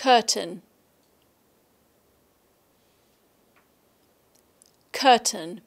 curtain curtain